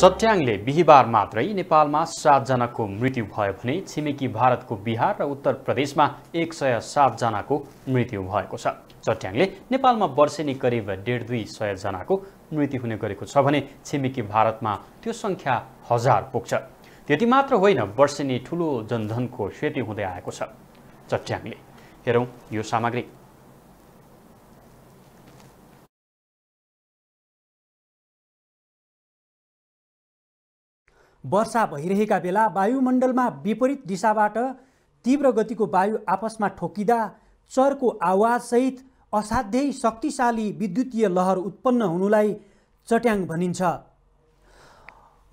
चट्याङले बिहिबार मात्रै नेपालमा सातजनाको मृत्यु भयो भने छिमेकी भारतको बिहार र उत्तर प्रदेशमा एक सय सातजनाको मृत्यु भएको छ चट्याङले नेपालमा वर्षेनी करिब डेढ दुई सयजनाको मृत्यु हुने गरेको छ भने छिमेकी भारतमा त्यो सङ्ख्या हजार पुग्छ त्यति मात्र होइन वर्षेनी ठुलो जनधनको क्षति हुँदै आएको छ चट्याङले हेरौँ यो सामग्री वर्षा भइरहेका बेला वायुमण्डलमा विपरीत दिशाबाट तीव्र गतिको वायु आपसमा ठोकिँदा चरको आवाजसहित असाध्यै शक्तिशाली विद्युतीय लहर उत्पन्न हुनुलाई चट्याङ भनिन्छ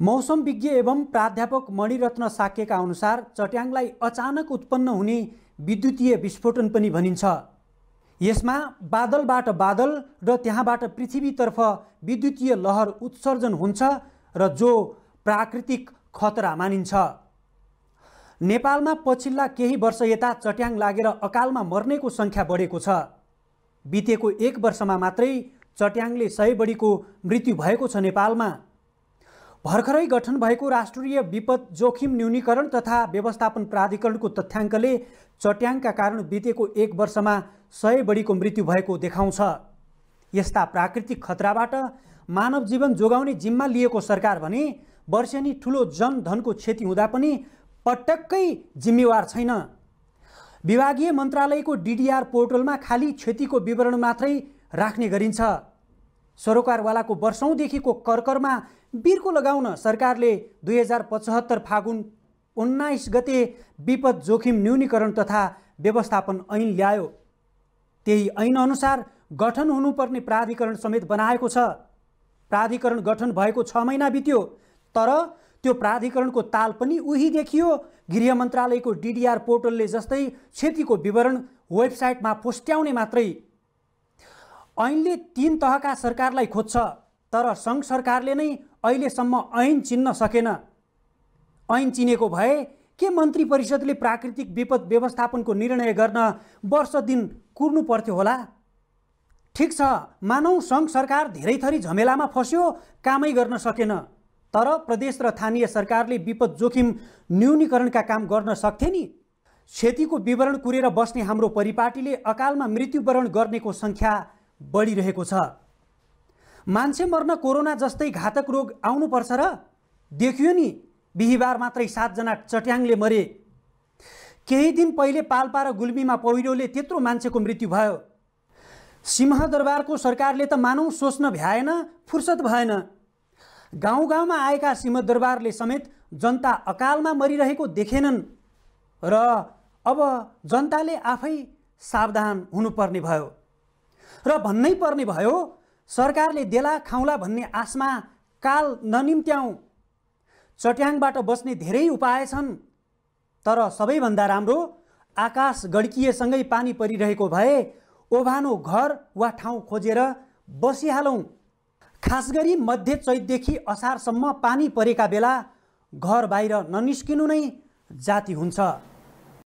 मौसम विज्ञ एवं प्राध्यापक मणिरत्न साकेका अनुसार चट्याङलाई अचानक उत्पन्न हुने विद्युतीय विस्फोटन पनि भनिन्छ यसमा बादलबाट बादल र त्यहाँबाट पृथ्वीतर्फ विद्युतीय लहर उत्सर्जन हुन्छ र जो प्राकृतिक खतरा मानिन्छ नेपालमा पछिल्ला केही वर्ष यता चट्याङ लागेर अकालमा मर्नेको सङ्ख्या बढेको छ बितेको एक वर्षमा मात्रै चट्याङले सय बढीको मृत्यु भएको छ नेपालमा भर्खरै गठन भएको राष्ट्रिय विपद जोखिम न्यूनीकरण तथा व्यवस्थापन प्राधिकरणको तथ्याङ्कले चट्याङका कारण बितेको एक वर्षमा सय बढीको मृत्यु भएको देखाउँछ यस्ता प्राकृतिक खतराबाट मानव जीवन जोगाउने जिम्मा लिएको सरकार भने वर्षेनी ठुलो जनधनको क्षति हुँदा पनि पटक्कै जिम्मेवार छैन विभागीय मन्त्रालयको डिडिआर पोर्टलमा खालि क्षतिको विवरण मात्रै राख्ने गरिन्छ सरोकारवालाको वर्षौँदेखिको करकरमा बिर्को लगाउन सरकारले दुई हजार पचहत्तर फागुन उन्नाइस गते विपद जोखिम न्यूनीकरण तथा व्यवस्थापन ऐन ल्यायो त्यही ऐनअनुसार गठन हुनुपर्ने प्राधिकरण समेत बनाएको छ प्राधिकरण गठन भएको छ महिना बित्यो तर त्यो प्राधिकरणको ताल पनि उही देखियो गृह मन्त्रालयको डिडिआर पोर्टलले जस्तै क्षतिको विवरण वेबसाइटमा पोस्ट्याउने मात्रै ऐनले तिन तहका सरकारलाई खोज्छ तर सङ्घ सरकारले नै अहिलेसम्म ऐन चिन्न सकेन ऐन चिनेको भए के मन्त्री परिषदले प्राकृतिक विपद व्यवस्थापनको निर्णय गर्न वर्ष दिन कुर्नु पर्थ्यो होला ठिक छ मानौ सङ्घ सरकार धेरै थरी झमेलामा फस्यो कामै गर्न सकेन तर प्रदेश र स्थानीय सरकारले विपद जोखिम न्यूनीकरणका काम गर्न सक्थे नि क्षतिको विवरण कुरेर बस्ने हाम्रो परिपाटीले अकालमा मृत्युवरण गर्नेको सङ्ख्या बढिरहेको छ मान्छे मर्न कोरोना जस्तै घातक रोग आउनुपर्छ र देखियो नि बिहिबार मात्रै सातजना चट्याङले मरे केही दिन पहिले पाल्पा र गुल्मीमा पहिरोले त्यत्रो मान्छेको मृत्यु भयो सिंहदरबारको सरकारले त मानौ सोच्न भ्याएन फुर्सद भएन गाउँ गाउँमा आएका सिंहदरबारले समेत जनता अकालमा मरिरहेको देखेनन् र अब जनताले आफै सावधान हुनुपर्ने भयो र भन्नै पर्ने भयो सरकारले देला खाउँला भन्ने आशमा काल ननिम्त्याउँ चट्याङबाट बस्ने धेरै उपाय छन् तर सबैभन्दा राम्रो आकाश गड्किएसँगै पानी परिरहेको भए ओभानो घर वा ठाउँ खोजेर बसिहालौँ खास गरी मध्य चैतदेखि असारसम्म पानी परेका बेला घर बाहिर ननिस्किनु नै जाति हुन्छ